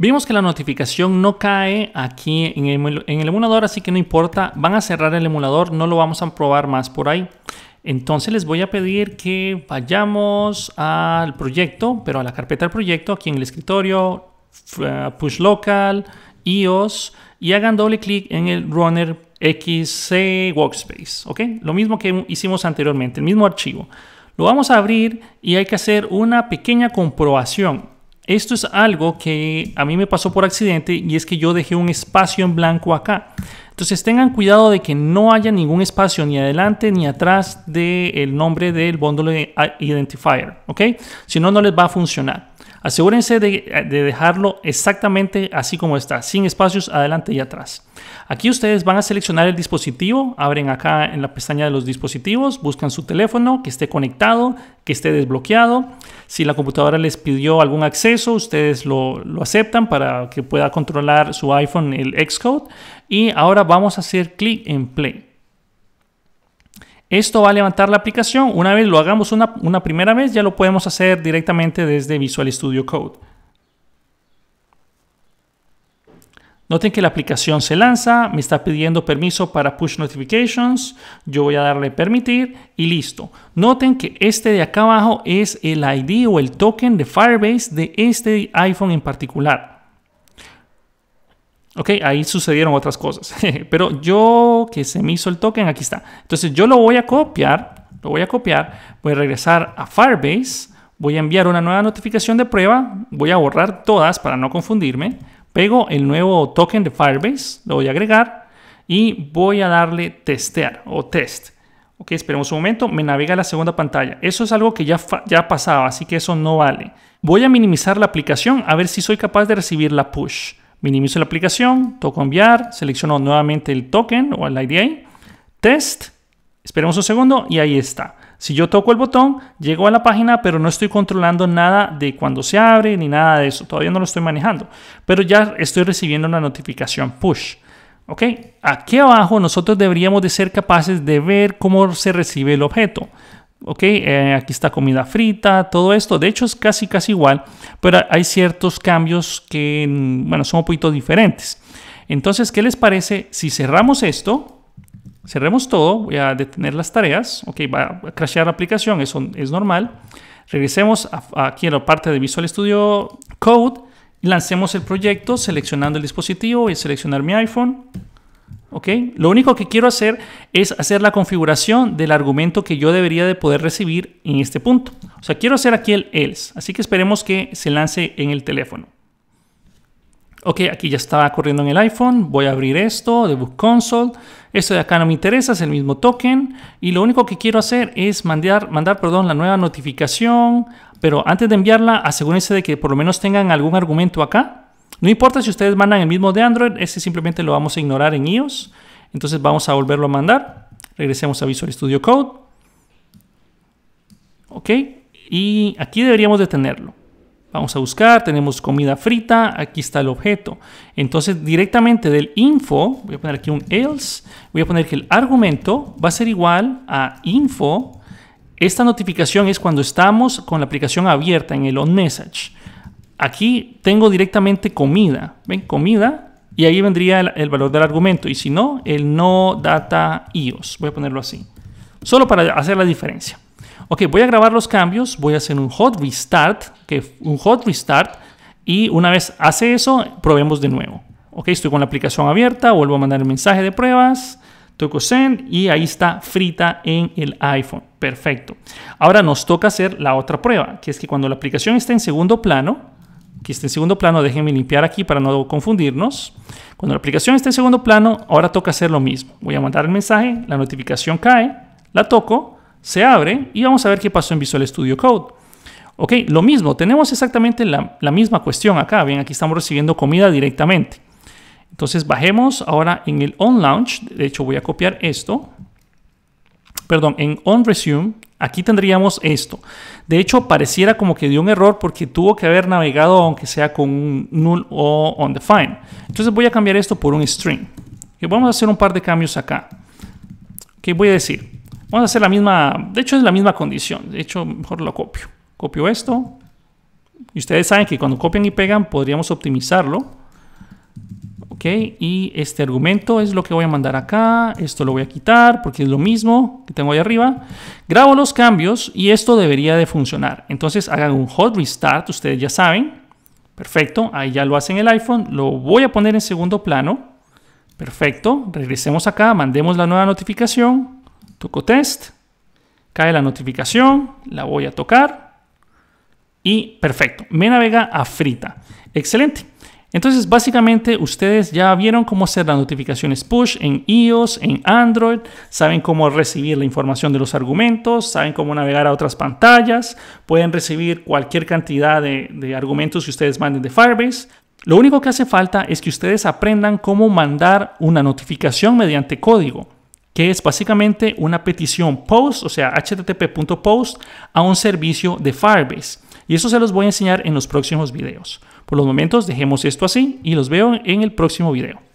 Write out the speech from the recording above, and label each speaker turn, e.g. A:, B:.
A: Vimos que la notificación no cae aquí en el, emulador, así que no importa, van a cerrar el emulador, no lo vamos a probar más por ahí. Entonces les voy a pedir que vayamos al proyecto, pero a la carpeta del proyecto, aquí en el escritorio, eh, push local, iOS, y hagan doble clic en el runner XC Workspace, ¿ok? Lo mismo que hicimos anteriormente, el mismo archivo. Lo vamos a abrir y hay que hacer una pequeña comprobación. Esto es algo que a mí me pasó por accidente y es que yo dejé un espacio en blanco acá. Entonces tengan cuidado de que no haya ningún espacio ni adelante ni atrás del nombre del bundle identifier, ¿ok? Si no, no les va a funcionar. Asegúrense de, dejarlo exactamente así como está, sin espacios adelante y atrás. Aquí ustedes van a seleccionar el dispositivo, abren acá en la pestaña de los dispositivos, buscan su teléfono que esté conectado, que esté desbloqueado. Si la computadora les pidió algún acceso, ustedes lo, lo aceptan para que pueda controlar su iPhone el Xcode. Y ahora vamos a hacer clic en play. Esto va a levantar la aplicación. Una vez lo hagamos una, primera vez, ya lo podemos hacer directamente desde Visual Studio Code. Noten que la aplicación se lanza, me está pidiendo permiso para push notifications, yo voy a darle permitir y listo. Noten que este de acá abajo es el ID o el token de Firebase de este iPhone en particular. Ok, ahí sucedieron otras cosas. Pero yo que se me hizo el token, aquí está. Entonces yo lo voy a copiar, lo voy a copiar, voy a regresar a Firebase, voy a enviar una nueva notificación de prueba, voy a borrar todas para no confundirme, pego el nuevo token de Firebase, lo voy a agregar y voy a darle testear o test. Ok, esperemos un momento, me navega a la segunda pantalla. Eso es algo que ya, ya pasaba, así que eso no vale. Voy a minimizar la aplicación a ver si soy capaz de recibir la push. Minimizo la aplicación, toco enviar, selecciono nuevamente el token o el IDA, test, esperemos un segundo y ahí está. Si yo toco el botón, llego a la página, pero no estoy controlando nada de cuando se abre ni nada de eso. Todavía no lo estoy manejando, pero ya estoy recibiendo una notificación push. ¿Ok? Aquí abajo nosotros deberíamos de ser capaces de ver cómo se recibe el objeto. Ok, eh, aquí está comida frita, todo esto. De hecho es casi, casi igual, pero hay ciertos cambios que, mm, bueno, son un poquito diferentes. Entonces, ¿qué les parece si cerramos esto? Cerremos todo, voy a detener las tareas. Ok, va a crashear la aplicación, eso es normal. Regresemos aquí a la parte de Visual Studio Code. Lancemos el proyecto seleccionando el dispositivo. Voy a seleccionar mi iPhone. Lo único que quiero hacer es hacer la configuración del argumento que yo debería de poder recibir en este punto. O sea, quiero hacer aquí el else, así que esperemos que se lance en el teléfono. Ok, aquí ya estaba corriendo en el iPhone, voy a abrir esto de Console, esto de acá no me interesa, es el mismo token y lo único que quiero hacer es mandar, mandar perdón, la nueva notificación, pero antes de enviarla asegúrense de que por lo menos tengan algún argumento acá no importa si ustedes mandan el mismo de Android, ese simplemente lo vamos a ignorar en iOS. Entonces vamos a volverlo a mandar. Regresemos a Visual Studio Code. Ok, y aquí deberíamos de tenerlo. Vamos a buscar, tenemos comida frita, aquí está el objeto. Entonces directamente del info, voy a poner aquí un else, voy a poner que el argumento va a ser igual a info. Esta notificación es cuando estamos con la aplicación abierta en el onMessage Aquí tengo directamente comida, ¿ven? Comida, y ahí vendría el, valor del argumento, y si no, el no data ios, voy a ponerlo así, solo para hacer la diferencia. Ok, voy a grabar los cambios, voy a hacer un hot restart, que un hot restart, y una vez hace eso, probemos de nuevo. Ok, estoy con la aplicación abierta, vuelvo a mandar el mensaje de pruebas, toco send y ahí está frita en el iPhone. Perfecto. Ahora nos toca hacer la otra prueba, que es que cuando la aplicación está en segundo plano, que esté en segundo plano, déjenme limpiar aquí para no confundirnos. Cuando la aplicación esté en segundo plano, ahora toca hacer lo mismo. Voy a mandar el mensaje, la notificación cae, la toco, se abre y vamos a ver qué pasó en Visual Studio Code. Ok, lo mismo, tenemos exactamente la, misma cuestión acá. Bien, aquí estamos recibiendo comida directamente. Entonces bajemos ahora en el on launch. De hecho, voy a copiar esto perdón, en onResume, aquí tendríamos esto. De hecho, pareciera como que dio un error porque tuvo que haber navegado aunque sea con un null o undefined. Entonces voy a cambiar esto por un string. Y vamos a hacer un par de cambios acá. que voy a decir? Vamos a hacer la misma, de hecho es la misma condición. De hecho, mejor lo copio. Copio esto. Y ustedes saben que cuando copian y pegan podríamos optimizarlo Ok, y este argumento es lo que voy a mandar acá. Esto lo voy a quitar porque es lo mismo que tengo ahí arriba. Grabo los cambios y esto debería de funcionar. Entonces hagan un hot restart, ustedes ya saben. Perfecto, ahí ya lo hacen el iPhone. Lo voy a poner en segundo plano. Perfecto, regresemos acá, mandemos la nueva notificación. Toco test. Cae la notificación, la voy a tocar. Y perfecto, me navega a frita. Excelente. Entonces, básicamente, ustedes ya vieron cómo hacer las notificaciones push en iOS, en Android, saben cómo recibir la información de los argumentos, saben cómo navegar a otras pantallas, pueden recibir cualquier cantidad de, argumentos que ustedes manden de Firebase. Lo único que hace falta es que ustedes aprendan cómo mandar una notificación mediante código que es básicamente una petición POST, o sea, http.post, a un servicio de Firebase. Y eso se los voy a enseñar en los próximos videos. Por los momentos dejemos esto así y los veo en el próximo video.